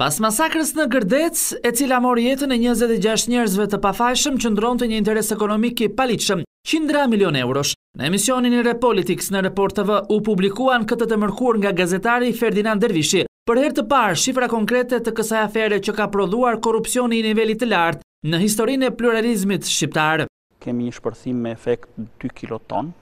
Pas masakrës në Gërdec, e cila mori jetën e 26 njerëzve të pafajshëm që ndronë të një interes ekonomik i palitëshëm, 100 milion eurosh. Në emisionin i Repolitics në Report TV u publikuan këtë të mërkur nga gazetari Ferdinand Dervishi. Për her të parë, shifra konkrete të kësaj afere që ka prodhuar korupcioni i nivelit të lartë në historinë e pluralizmit shqiptar. Kemi një shpërthim me efekt 2 kiloton,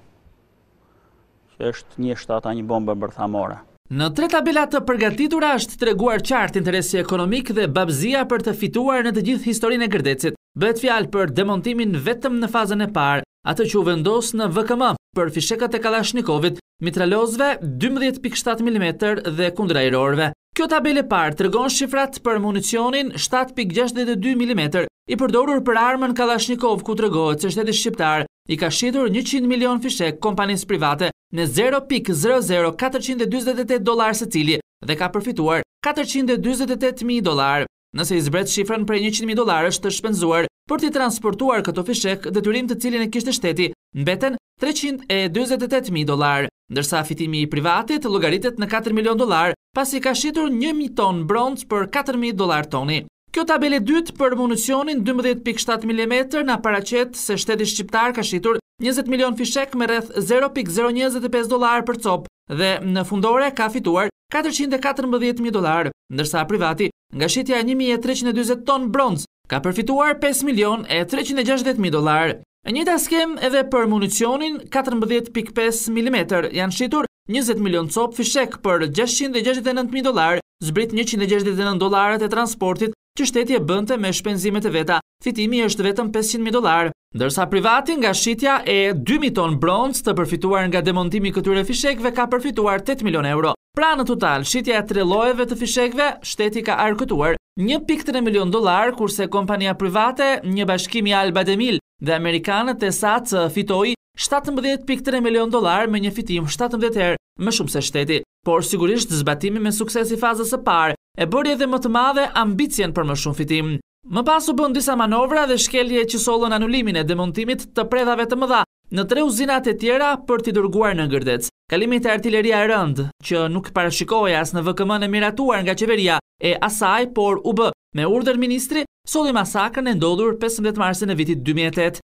që është një shtata një bombë bërthamore. Në tre tabelat të përgatitura është të reguar qartë interesi ekonomik dhe babzia për të fituar në të gjithë historin e gërdecit. Bëhet fjalë për demontimin vetëm në fazën e parë, atë që u vendosë në VKM për fishekat e Kalashnikovit, mitralozve 12.7 mm dhe kundra i rorve. Kjo tabel e parë të regonë shifrat për municionin 7.62 mm i përdorur për armën Kalashnikov ku të regohet që shqiptar i ka shqitur 100 milion fishek kompanis private në 0.00428 dolar së cili dhe ka përfituar 428.000 dolar. Nëse i zbret shifrën për 100.000 dolar është të shpenzuar për t'i transportuar këto fishek dhe rrim të cilin e kishtë shteti, në beten 328.000 dolar, ndërsa fitimi i privatit logaritet në 4 milion dolar, pasi ka shqitur 1.000 ton bronz për 4.000 dolar toni. Kjo tabeli dytë për municionin 12.7 mm në paracet se shteti shqiptar ka shqitur 20 milion fishek me rreth 0.025 dolar për copë dhe në fundore ka fituar 414.000 dolar, ndërsa privati nga shqitja 1.320 ton bronz ka përfituar 5.360.000 dolar. Një ta skem edhe për municionin 14.5 mm janë shqitur 20 milion copë fishek për 669.000 dolar, zbrit 169 dolarat e transportit që shtetje bënte me shpenzimet e veta, fitimi është vetëm 500.000 dolar. Dërsa privatin nga shqitja e 2.000 ton bronz të përfituar nga demontimi këtyre fishekve ka përfituar 8 milion euro. Pra në total, shqitja e tre lojeve të fishekve, shteti ka arkëtuar 1.3 milion dolar, kurse kompania private, një bashkimi Alba Demil dhe Amerikanët e satë fitoi 17.3 milion dolar me një fitim 17 erë më shumë se shteti. Por sigurisht zbatimi me suksesi fazës e parë e bërje dhe më të madhe ambicjen për më shumë fitim. Më pas u bën disa manovra dhe shkelje që solën anulimin e demontimit të predhave të mëdha në tre uzinat e tjera për t'i dërguar në gërdec. Kalimit e artilleria rënd, që nuk parashikoj as në VKM në miratuar nga qeveria e asaj, por u bë me urder ministri, soli masakrën e ndodhur 15 marsin e vitit 2008.